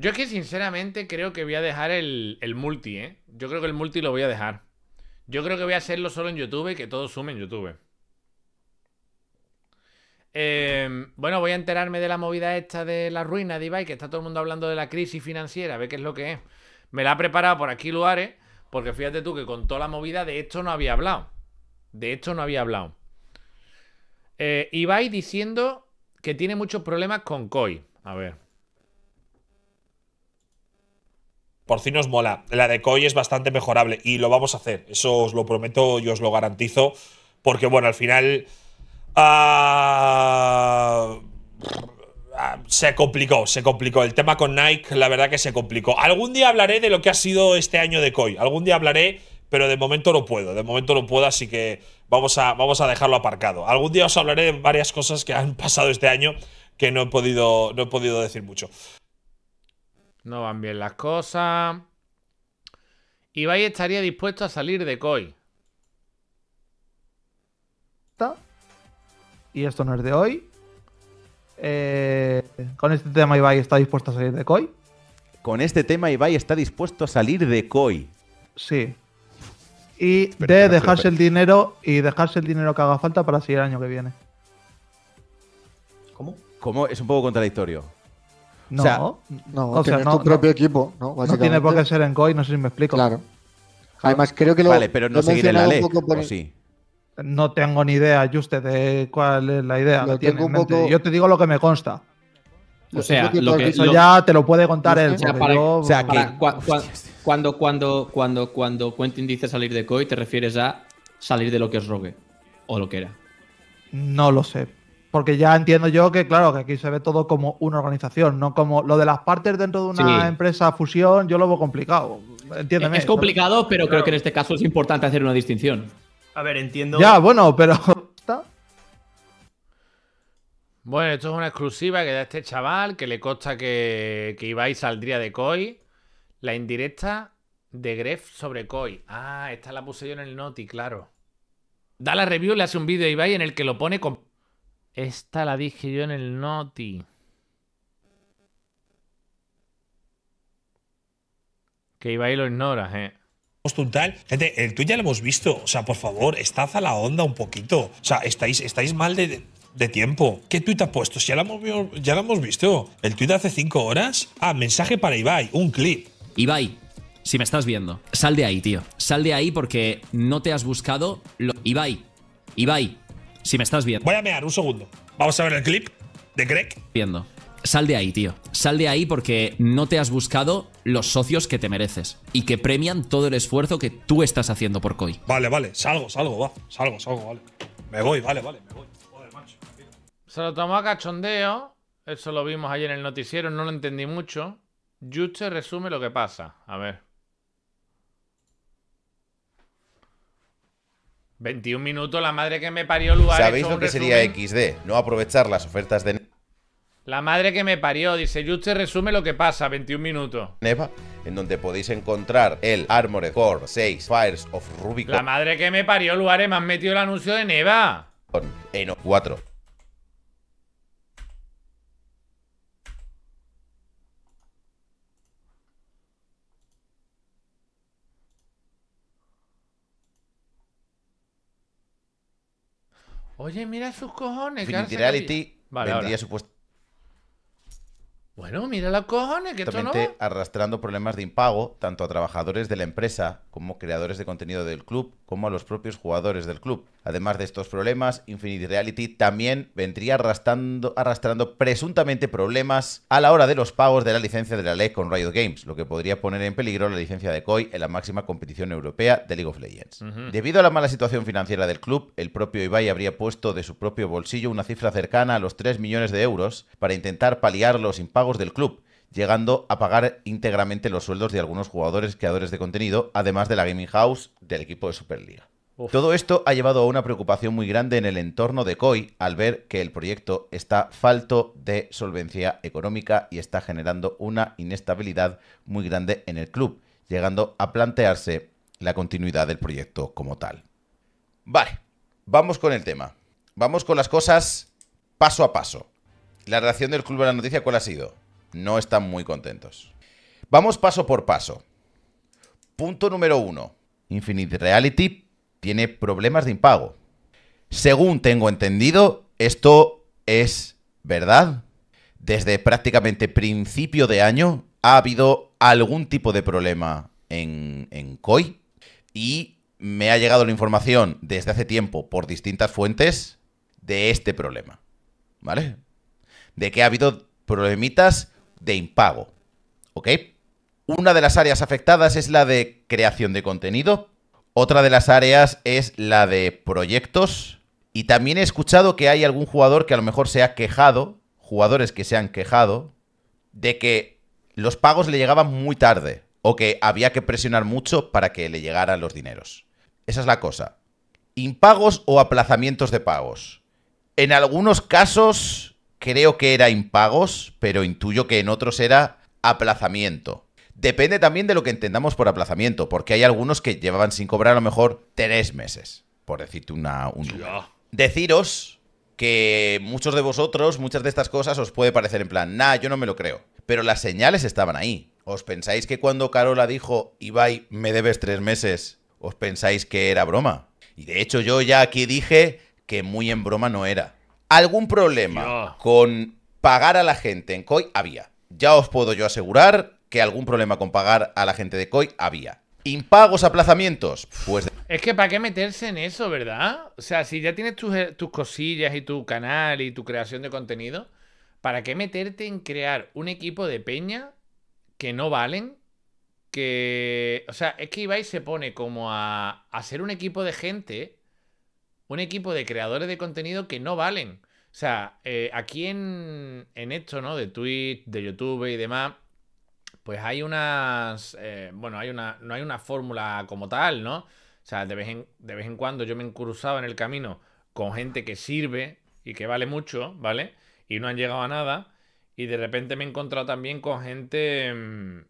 Yo es que sinceramente creo que voy a dejar el, multi, ¿eh? Yo creo que el multi lo voy a dejar. Yo creo que voy a hacerlo solo en YouTube, y que todo sume en YouTube. Em, bueno, voy a enterarme de la movida esta de la ruina de Ibai, que está todo el mundo hablando de la crisis financiera, a ver qué es lo que es. Me la ha preparado por aquí Luares, porque fíjate tú que con toda la movida de esto no había hablado. De esto no había hablado. Eh, Ibai diciendo que tiene muchos problemas con COI. A ver. por nos mola. La de Koi es bastante mejorable y lo vamos a hacer. Eso os lo prometo y os lo garantizo. Porque, bueno, al final. Ah, ah, se complicó, se complicó. El tema con Nike, la verdad que se complicó. Algún día hablaré de lo que ha sido este año de Koi. Algún día hablaré, pero de momento no puedo. De momento no puedo, así que vamos a, vamos a dejarlo aparcado. Algún día os hablaré de varias cosas que han pasado este año que no he podido, no he podido decir mucho. No van bien las cosas. Ibai estaría dispuesto a salir de COI. Y esto no es de hoy. Eh, con este tema Ibai está dispuesto a salir de COI. Con este tema Ibai está dispuesto a salir de COI. Sí. Y de dejarse el dinero y dejarse el dinero que haga falta para seguir el año que viene. ¿Cómo? ¿Cómo? Es un poco contradictorio. No, no, o no tu propio equipo, ¿no? No tiene por qué ser en COI, no sé si me explico. Claro. Además, creo que lo. Vale, pero no seguiré la ley. Por... No tengo ni idea, Juste, de cuál es la idea. Yo te digo lo que me consta. O sea, lo que, eso ya te lo puede contar él. O sea, cuando, cuando, cuando, cuando Quentin dice salir de COI, te refieres a salir de lo que es Rogue o lo que era. No lo sé, porque ya entiendo yo que, claro, que aquí se ve todo como una organización, no como lo de las partes dentro de una empresa fusión, yo lo veo complicado. Entiéndeme. Es, complicado, pero creo que en este caso es importante hacer una distinción. A ver, entiendo. Ya, bueno, pero. Bueno, esto es una exclusiva que da este chaval, que le consta que, que Ibai saldría de COI. La indirecta de Gref sobre COI. Ah, esta la puse yo en el Noti, claro. Da la review, le hace un vídeo a Ibai en el que lo pone con esta la dije yo en el Noti. Que Ibai lo ignora, eh. tal Gente, el tuit ya lo hemos visto. O sea, por favor, estad a la onda un poquito. O sea, estáis, estáis mal de, de tiempo. ¿Qué tuit ha puesto? Si ya lo, hemos, ya hemos visto. El tuit hace cinco horas. Ah, mensaje para Ibai, un clip. Ibai, si me estás viendo, sal de ahí, tío. Sal de ahí porque no te has buscado lo. Ibai, Ibai, si me estás viendo. Voy a mear un segundo. Vamos a ver el clip de Greg. Viendo. Sal de ahí, tío. Sal de ahí porque no te has buscado los socios que te mereces y que premian todo el esfuerzo que tú estás haciendo por COI. Vale, vale. Salgo, salgo, va. Salgo, salgo, vale. Me voy, vale, vale. Me voy. Joder, macho. Se lo tomó a cachondeo. Eso lo vimos ayer en el noticiero. No lo entendí mucho. Yuche resume lo que pasa. A ver. 21 minutos, la madre que me parió lugar. ¿Sabéis lo que sería XD? No aprovechar las ofertas de. La madre que me parió, dice Yuste resume lo que pasa, 21 minutos. Neva, en donde podéis encontrar el Armored Core 6 Fires of Rubicon. La madre que me parió, lugar me han metido el anuncio de Neva. En 4. Oye, mira sus cojones. Infinity Reality vale, vendría supuesto bueno, mira la cojones, que esto no arrastrando problemas de impago tanto a trabajadores de la empresa como creadores de contenido del club, como a los propios jugadores del club. Además de estos problemas, Infinity Reality también vendría arrastrando, arrastrando presuntamente problemas a la hora de los pagos de la licencia de la ley con Riot Games, lo que podría poner en peligro la licencia de KOI en la máxima competición europea de League of Legends. Debido a la mala situación financiera del club, el propio Ibai habría puesto de su propio bolsillo una cifra cercana a los 3 millones de euros para intentar paliar los impagos del club, llegando a pagar íntegramente los sueldos de algunos jugadores creadores de contenido, además de la gaming house del equipo de Superliga. Todo esto ha llevado a una preocupación muy grande en el entorno de COI al ver que el proyecto está falto de solvencia económica y está generando una inestabilidad muy grande en el club, llegando a plantearse la continuidad del proyecto como tal. Vale, vamos con el tema. Vamos con las cosas paso a paso. La reacción del club a la noticia, ¿cuál ha sido? no están muy contentos. Vamos paso por paso. Punto número uno. Infinite Reality tiene problemas de impago. Según tengo entendido, esto es verdad. Desde prácticamente principio de año ha habido algún tipo de problema en, en COI y me ha llegado la información desde hace tiempo por distintas fuentes de este problema. ¿Vale? De que ha habido problemitas de impago. ¿Ok? Una de las áreas afectadas es la de creación de contenido, otra de las áreas es la de proyectos y también he escuchado que hay algún jugador que a lo mejor se ha quejado, jugadores que se han quejado, de que los pagos le llegaban muy tarde o que había que presionar mucho para que le llegaran los dineros. Esa es la cosa. Impagos o aplazamientos de pagos. En algunos casos creo que era impagos, pero intuyo que en otros era aplazamiento. Depende también de lo que entendamos por aplazamiento, porque hay algunos que llevaban sin cobrar a lo mejor tres meses, por decirte una, un Deciros que muchos de vosotros, muchas de estas cosas os puede parecer en plan, nah, yo no me lo creo. Pero las señales estaban ahí. ¿Os pensáis que cuando Carola dijo, Ibai, me debes tres meses, os pensáis que era broma? Y de hecho yo ya aquí dije que muy en broma no era. Algún problema con pagar a la gente en COI había. Ya os puedo yo asegurar que algún problema con pagar a la gente de COI había. Impagos, aplazamientos, pues... Es que para qué meterse en eso, ¿verdad? O sea, si ya tienes eh, tus, cosillas y tu canal y tu creación de contenido, ¿para qué meterte en crear un equipo de peña que no valen? Que... O sea, es que Ibai se pone como a hacer un equipo de gente un equipo de creadores de contenido que no valen. O sea, eh, aquí en, esto, ¿no? De Twitch, de YouTube y demás, pues hay unas. Eh, bueno, hay una, no hay una fórmula como tal, ¿no? O sea, de vez, en, cuando yo me he cruzado en el camino con gente que sirve y que vale mucho, ¿vale? Y no han llegado a nada. Y de repente me he encontrado también con gente. Mm,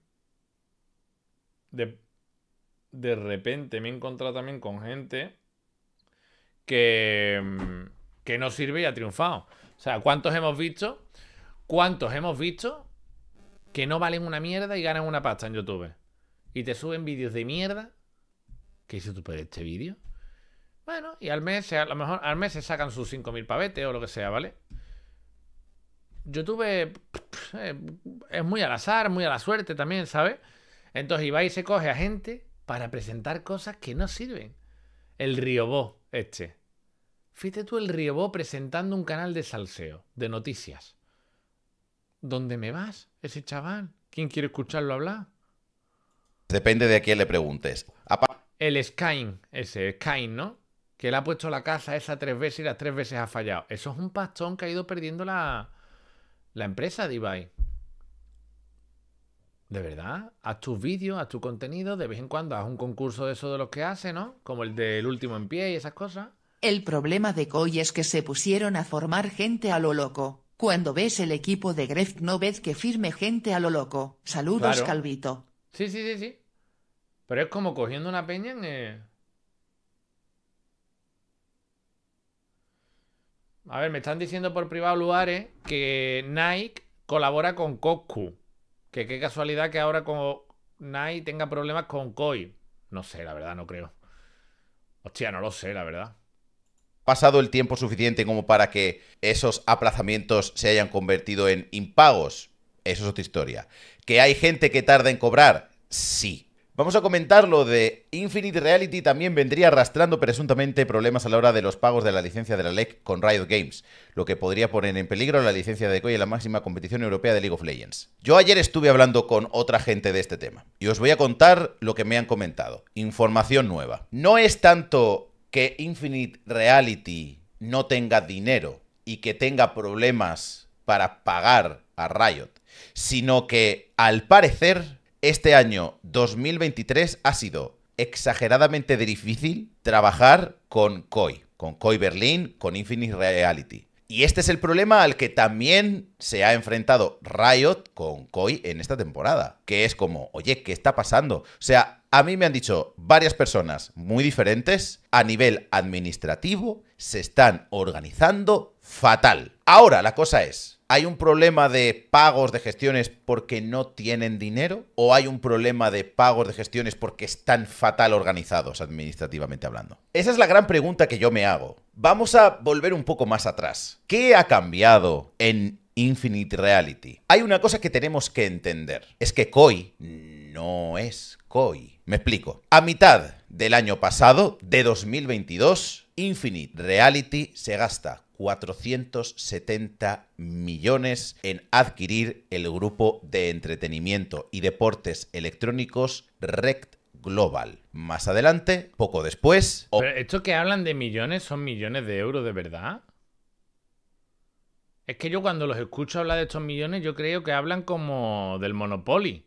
de, de repente me he encontrado también con gente Mm, que, no sirve y ha triunfado. O sea, ¿cuántos hemos visto? ¿Cuántos hemos visto que no valen una mierda y ganan una pasta en YouTube? Y te suben vídeos de mierda. ¿Qué hizo tú por este vídeo? Bueno, y al mes, a lo mejor al mes se sacan sus 5.000 pavetes o lo que sea, ¿vale? YouTube eh, es muy al azar, muy a la suerte también, ¿sabes? Entonces Ibai y se coge a gente para presentar cosas que no sirven. El riobó este. Fíjate tú el riebo presentando un canal de salseo, de noticias. ¿Dónde me vas, ese chaval? ¿Quién quiere escucharlo hablar? Depende de a quién le preguntes. el Skyne, ese Skyne, ¿no? Que le ha puesto la casa esa tres veces y las tres veces ha fallado. Eso es un pastón que ha ido perdiendo la, la empresa, Divide. De verdad, haz tus vídeos, haz tu contenido, de vez en cuando haz un concurso de eso de los que hace, ¿no? Como el del último en pie y esas cosas. El problema de Coy es que se pusieron a formar gente a lo loco. Cuando ves el equipo de Greft no ves que firme gente a lo loco. Saludos, Calvito. Sí, sí, sí, sí. Pero es como cogiendo una peña en... A ver, me están diciendo por privado lugares que Nike colabora con Coscu. Que qué casualidad que ahora con Nike tenga problemas con Koi. No sé, la verdad, no creo. Hostia, no lo sé, la verdad pasado el tiempo suficiente como para que esos aplazamientos se hayan convertido en impagos. Eso es otra historia. ¿Que hay gente que tarda en cobrar? Sí. Vamos a comentar lo de Infinite Reality también vendría arrastrando presuntamente problemas a la hora de los pagos de la licencia de la LEC con Riot Games, lo que podría poner en peligro la licencia de COI en la máxima competición europea de League of Legends. Yo ayer estuve hablando con otra gente de este tema y os voy a contar lo que me han comentado. Información nueva. No es tanto que Infinite Reality no tenga dinero y que tenga problemas para pagar a Riot, sino que al parecer este año 2023 ha sido exageradamente difícil trabajar con KOI, con KOI Berlin, con Infinite Reality. Y este es el problema al que también se ha enfrentado Riot con KOI en esta temporada, que es como, oye, ¿qué está pasando? O sea, a mí me han dicho varias personas muy diferentes, a nivel administrativo, se están organizando fatal. Ahora la cosa es, ¿hay un problema de pagos de gestiones porque no tienen dinero? ¿O hay un problema de pagos de gestiones porque están fatal organizados administrativamente hablando? Esa es la gran pregunta que yo me hago. Vamos a volver un poco más atrás. ¿Qué ha cambiado en Infinite Reality? Hay una cosa que tenemos que entender. Es que Koi no es Koi. Me explico. A mitad del año pasado, de 2022, Infinite Reality se gasta 470 millones en adquirir el grupo de entretenimiento y deportes electrónicos Rect Global. Más adelante, poco después. Pero esto que hablan de millones son millones de euros de verdad. Es que yo cuando los escucho hablar de estos millones, yo creo que hablan como del Monopoly.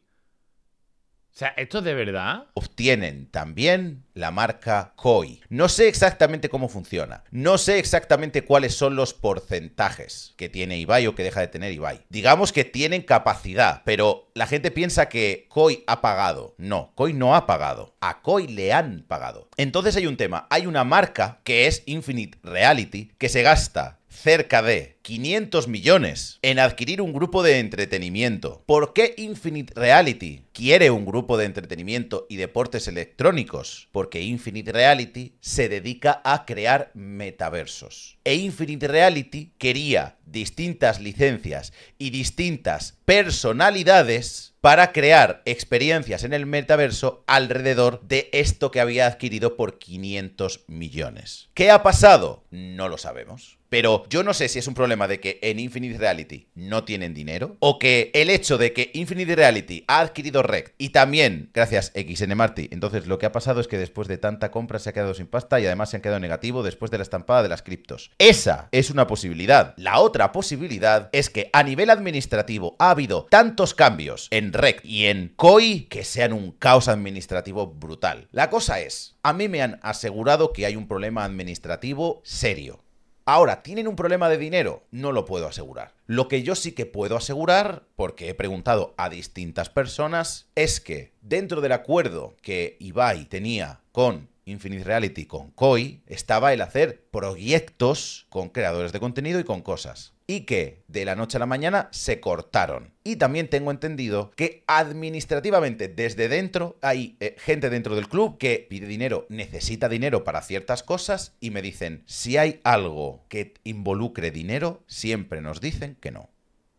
O sea, ¿esto de verdad? Obtienen también la marca Koi. No sé exactamente cómo funciona. No sé exactamente cuáles son los porcentajes que tiene Ibai o que deja de tener Ibai. Digamos que tienen capacidad, pero la gente piensa que Koi ha pagado. No, Koi no ha pagado. A Koi le han pagado. Entonces hay un tema. Hay una marca que es Infinite Reality que se gasta cerca de 500 millones en adquirir un grupo de entretenimiento. ¿Por qué Infinite Reality quiere un grupo de entretenimiento y deportes electrónicos? Porque Infinite Reality se dedica a crear metaversos. E Infinite Reality quería distintas licencias y distintas personalidades para crear experiencias en el metaverso alrededor de esto que había adquirido por 500 millones. ¿Qué ha pasado? No lo sabemos. Pero yo no sé si es un problema de que en Infinite Reality no tienen dinero o que el hecho de que Infinite Reality ha adquirido REC y también gracias XN Marty. Entonces lo que ha pasado es que después de tanta compra se ha quedado sin pasta y además se han quedado negativo después de la estampada de las criptos. Esa es una posibilidad. La otra posibilidad es que a nivel administrativo ha habido tantos cambios en REC y en COI que sean un caos administrativo brutal. La cosa es, a mí me han asegurado que hay un problema administrativo serio. Ahora, ¿tienen un problema de dinero? No lo puedo asegurar. Lo que yo sí que puedo asegurar, porque he preguntado a distintas personas, es que dentro del acuerdo que Ibai tenía con Infinite Reality, con Koi, estaba el hacer proyectos con creadores de contenido y con cosas y que de la noche a la mañana se cortaron. Y también tengo entendido que administrativamente desde dentro hay eh, gente dentro del club que pide dinero, necesita dinero para ciertas cosas y me dicen, si hay algo que involucre dinero, siempre nos dicen que no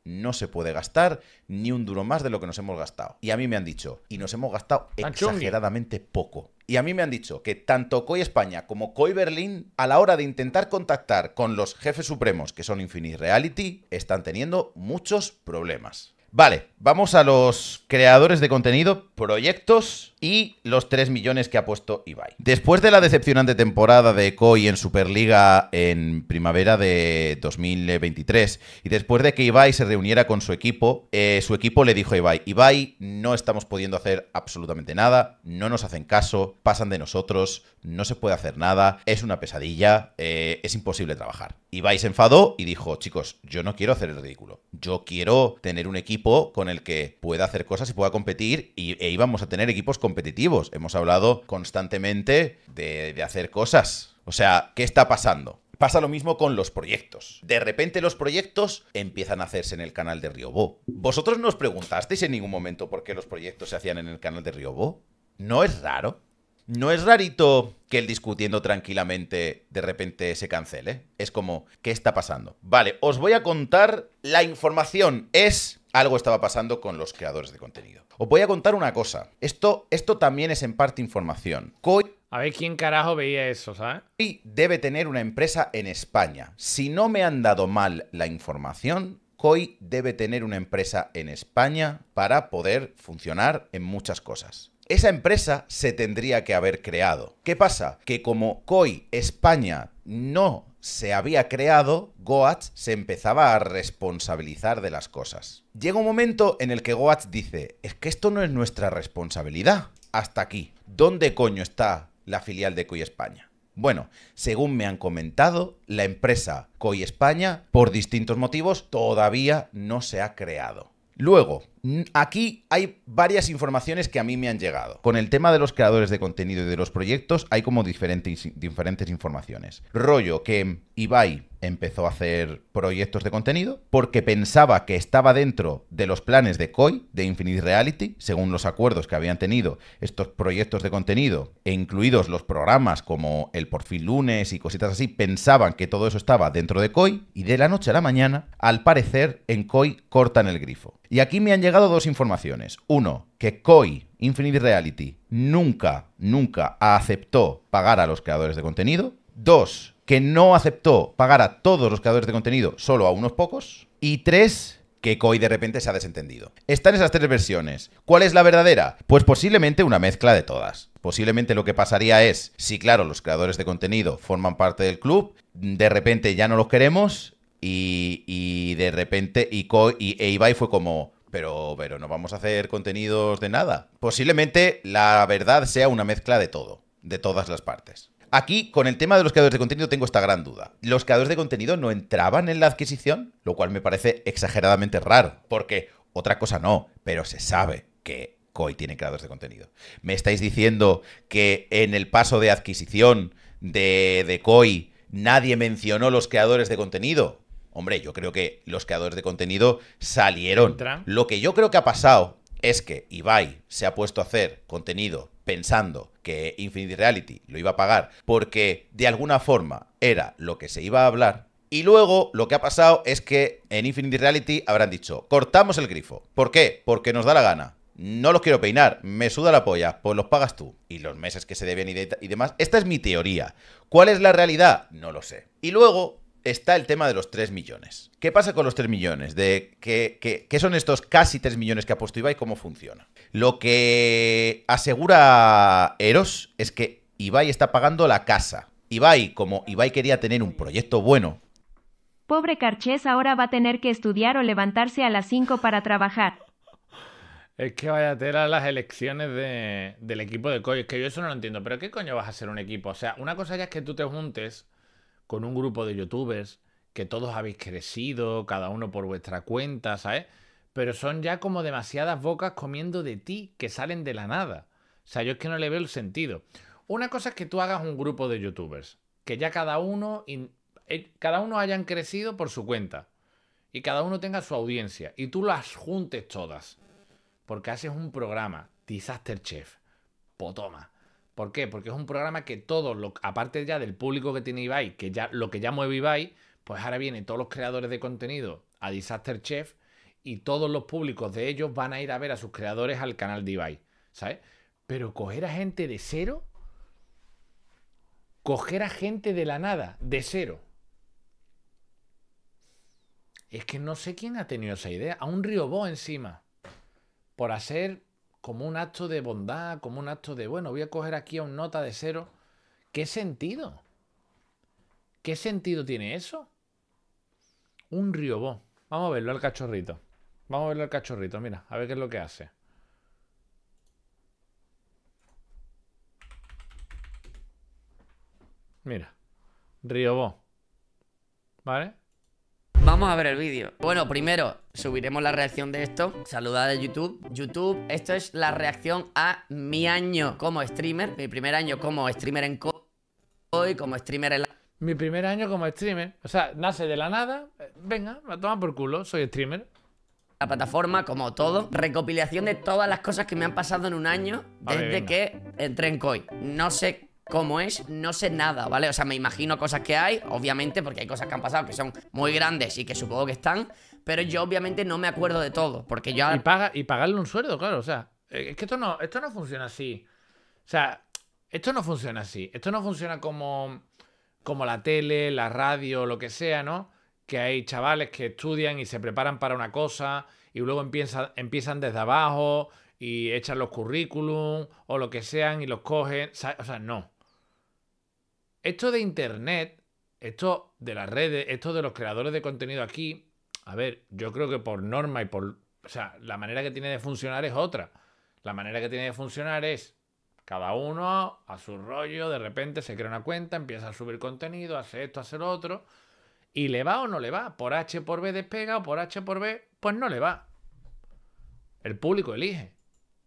no se puede gastar ni un duro más de lo que nos hemos gastado. Y a mí me han dicho, y nos hemos gastado ah, exageradamente poco. Y a mí me han dicho que tanto COI España como COI Berlín, a la hora de intentar contactar con los jefes supremos, que son Infinite Reality, están teniendo muchos problemas. Vale, vamos a los creadores de contenido, proyectos y los 3 millones que ha puesto Ibai. Después de la decepcionante temporada de Koi en Superliga en primavera de 2023 y después de que Ibai se reuniera con su equipo, eh, su equipo le dijo a Ibai, Ibai, no estamos pudiendo hacer absolutamente nada, no nos hacen caso, pasan de nosotros, no se puede hacer nada, es una pesadilla, eh, es imposible trabajar. Ibai se enfadó y dijo, chicos, yo no quiero hacer el ridículo, yo quiero tener un equipo con el que pueda hacer cosas y pueda competir y, e íbamos a tener equipos competitivos. Hemos hablado constantemente de, hacer cosas. O sea, ¿qué está pasando? Pasa lo mismo con los proyectos. De repente los proyectos empiezan a hacerse en el canal de Riobó. ¿Vosotros no os preguntasteis en ningún momento por qué los proyectos se hacían en el canal de Riobó? ¿No es raro? no es rarito que el discutiendo tranquilamente de repente se cancele. Es como, ¿qué está pasando? Vale, os voy a contar la información. Es algo estaba pasando con los creadores de contenido. Os voy a contar una cosa. Esto, esto también es en parte información. Coy a ver quién carajo veía eso, ¿sabes? Y debe tener una empresa en España. Si no me han dado mal la información, KOI debe tener una empresa en España para poder funcionar en muchas cosas esa empresa se tendría que haber creado. ¿Qué pasa? Que como COI España no se había creado, Goats se empezaba a responsabilizar de las cosas. Llega un momento en el que Goats dice, es que esto no es nuestra responsabilidad. Hasta aquí. ¿Dónde coño está la filial de COI España? Bueno, según me han comentado, la empresa COI España, por distintos motivos, todavía no se ha creado. Luego, aquí hay varias informaciones que a mí me han llegado. Con el tema de los creadores de contenido y de los proyectos hay como diferentes, diferentes informaciones. Rollo que Ibai empezó a hacer proyectos de contenido porque pensaba que estaba dentro de los planes de COI, de Infinite Reality, según los acuerdos que habían tenido estos proyectos de contenido, e incluidos los programas como el Por lunes y cositas así, pensaban que todo eso estaba dentro de COI y de la noche a la mañana, al parecer, en COI cortan el grifo. Y aquí me han llegado dos informaciones. Uno, que COI, Infinite Reality, nunca, nunca aceptó pagar a los creadores de contenido. Dos, que no aceptó pagar a todos los creadores de contenido, solo a unos pocos. Y tres, que Koi de repente se ha desentendido. Están esas tres versiones. ¿Cuál es la verdadera? Pues posiblemente una mezcla de todas. Posiblemente lo que pasaría es, si claro, los creadores de contenido forman parte del club, de repente ya no los queremos y, de repente y, Koi, y e fue como, pero, pero no vamos a hacer contenidos de nada. Posiblemente la verdad sea una mezcla de todo, de todas las partes. Aquí, con el tema de los creadores de contenido, tengo esta gran duda. Los creadores de contenido no entraban en la adquisición, lo cual me parece exageradamente raro, porque otra cosa no, pero se sabe que COI tiene creadores de contenido. Me estáis diciendo que en el paso de adquisición de, de COI nadie mencionó los creadores de contenido. Hombre, yo creo que los creadores de contenido salieron. Lo que yo creo que ha pasado es que Ibai se ha puesto a hacer contenido pensando que Infinity Reality lo iba a pagar porque de alguna forma era lo que se iba a hablar. Y luego lo que ha pasado es que en Infinity Reality habrán dicho, cortamos el grifo. ¿Por qué? Porque nos da la gana. No los quiero peinar, me suda la polla, pues los pagas tú. Y los meses que se deben y, demás. Esta es mi teoría. ¿Cuál es la realidad? No lo sé. Y luego, está el tema de los 3 millones. ¿Qué pasa con los 3 millones? De ¿Qué que, son estos casi 3 millones que ha puesto Ibai? ¿Cómo funciona? Lo que asegura Eros es que Ibai está pagando la casa. Ibai, como Ibai quería tener un proyecto bueno. Pobre Carchés ahora va a tener que estudiar o levantarse a las 5 para trabajar. Es que vaya a tener las elecciones del equipo de COI. Es que yo eso no lo entiendo. Pero ¿qué coño vas a hacer un equipo? O sea, una cosa ya es que tú te juntes con un grupo de youtubers que todos habéis crecido, cada uno por vuestra cuenta, ¿sabes? pero son ya como demasiadas bocas comiendo de ti que salen de la nada. O sea, yo es que no le veo el sentido. Una cosa es que tú hagas un grupo de youtubers, que ya cada uno, eh, cada uno hayan crecido por su cuenta y cada uno tenga su audiencia y tú las juntes todas. Porque haces un programa, Disaster Chef, potoma. ¿Por qué? Porque es un programa que todos, aparte ya del público que tiene Ibai, que ya lo que ya mueve Ibai, pues ahora vienen todos los creadores de contenido a Disaster Chef y todos los públicos de ellos van a ir a ver a sus creadores al canal de ¿sabes? Pero coger a gente de cero, coger a gente de la nada, de cero. Es que no sé quién ha tenido esa idea. A un Riobó encima. Por hacer como un acto de bondad, como un acto de, bueno, voy a coger aquí a un nota de cero. ¿Qué sentido? ¿Qué sentido tiene eso? Un Riobó. Vamos a verlo al cachorrito. Vamos a verle al cachorrito, mira, a ver qué es lo que hace. Mira, Riobó. ¿Vale? Vamos a ver el vídeo. Bueno, primero subiremos la reacción de esto. Saludad de YouTube. YouTube, esto es la reacción a mi año como streamer. Mi primer año como streamer en hoy, como streamer en la... Mi primer año como streamer. O sea, nace de la nada. Eh, venga, me toman por culo. Soy streamer la plataforma, como todo, recopilación de todas las cosas que me han pasado en un año desde que entré en COI. No sé cómo es, no sé nada, ¿vale? O sea, me imagino cosas que hay, obviamente, porque hay cosas que han pasado que son muy grandes y que supongo que están, pero yo obviamente no me acuerdo de todo, porque yo... Y, paga, y pagarle un sueldo, claro, o sea, eh, es que esto no, esto no funciona así. O sea, esto no funciona así, esto no funciona como, como la tele, la radio, lo que sea, ¿no? que hay chavales que estudian y se preparan para una cosa y luego empiezan, empiezan desde abajo y echan los currículum o lo que sean y los cogen. O sea, no. Esto de Internet, esto de las redes, esto de los creadores de contenido aquí, a ver, yo creo que por norma y por... O sea, la manera que tiene de funcionar es otra. La manera que tiene de funcionar es cada uno a su rollo, de repente se crea una cuenta, empieza a subir contenido, hace esto, hace lo otro. Y le va o no le va. Por H por B despega o por H por B, pues no le va. El público elige.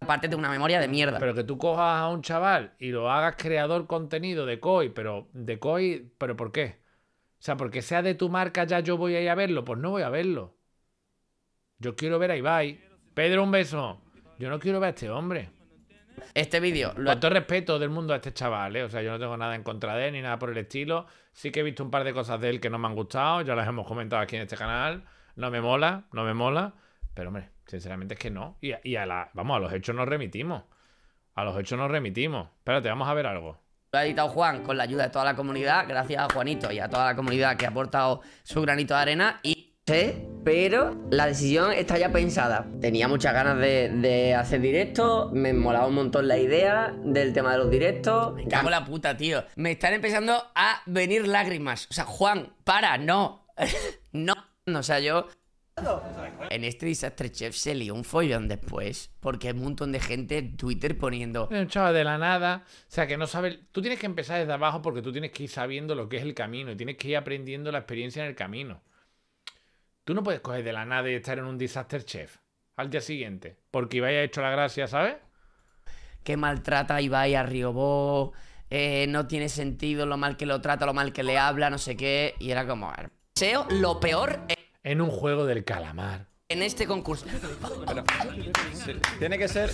Aparte de una memoria de mierda. Pero que tú cojas a un chaval y lo hagas creador contenido de COI, pero de COI, pero ¿por qué? O sea, porque sea de tu marca ya yo voy a ir a verlo, pues no voy a verlo. Yo quiero ver a Ibai. Pedro, un beso. Yo no quiero ver a este hombre. Este vídeo. Lo... respeto del mundo a este chaval, ¿eh? O sea, yo no tengo nada en contra de él ni nada por el estilo. Sí que he visto un par de cosas de él que no me han gustado. Ya las hemos comentado aquí en este canal. No me mola, no me mola. Pero, hombre, sinceramente es que no. Y a, la. Vamos, a los hechos nos remitimos. A los hechos nos remitimos. Espérate, vamos a ver algo lo ha editado Juan con la ayuda de toda la comunidad, gracias a Juanito y a toda la comunidad que ha aportado su granito de arena sé, pero la decisión está ya pensada. Tenía muchas ganas de, hacer directo. me molaba un montón la idea del tema de los directos. Me cago la puta, tío. Me están empezando a venir lágrimas. O sea, Juan, para, no. no. O sea, yo en este Disaster Chef se lió un follón después, porque hay un montón de gente en Twitter poniendo... Un chaval de la nada, o sea que no sabes... Tú tienes que empezar desde abajo porque tú tienes que ir sabiendo lo que es el camino y tienes que ir aprendiendo la experiencia en el camino. Tú no puedes coger de la nada y estar en un disaster chef al día siguiente. Porque Ibai ha hecho la gracia, ¿sabes? Que maltrata a Ibai a Riobó. Eh, no tiene sentido lo mal que lo trata, lo mal que le habla, no sé qué. Y era como. SEO, lo peor. En un juego del calamar. En este concurso. tiene que ser.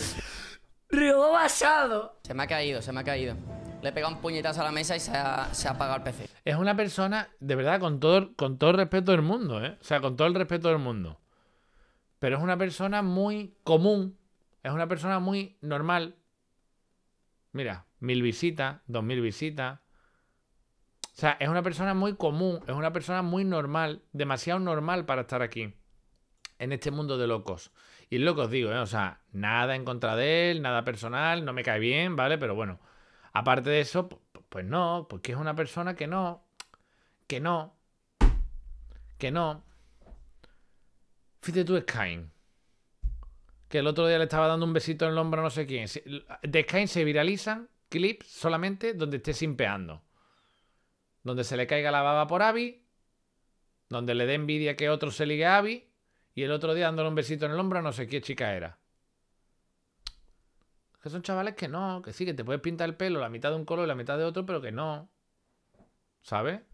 Riobó basado. Se me ha caído, se me ha caído le pega un puñetazo a la mesa y se, ha, se apaga el PC. Es una persona, de verdad, con todo, con todo el respeto del mundo, ¿eh? O sea, con todo el respeto del mundo. Pero es una persona muy común, es una persona muy normal. Mira, mil visitas, dos mil visitas. O sea, es una persona muy común, es una persona muy normal, demasiado normal para estar aquí, en este mundo de locos. Y locos digo, ¿eh? o sea, nada en contra de él, nada personal, no me cae bien, ¿vale? Pero bueno, Aparte de eso, pues no, porque es una persona que no, que no, que no. Fíjate tú, Skyne. Que el otro día le estaba dando un besito en el hombro a no sé quién. De Skyne se viralizan clips solamente donde esté simpeando. Donde se le caiga la baba por Abby. Donde le dé envidia que otro se ligue a Abby. Y el otro día dándole un besito en el hombro a no sé qué chica era. Que son chavales que no, que sí, que te puedes pintar el pelo la mitad de un color y la mitad de otro, pero que no. ¿Sabes?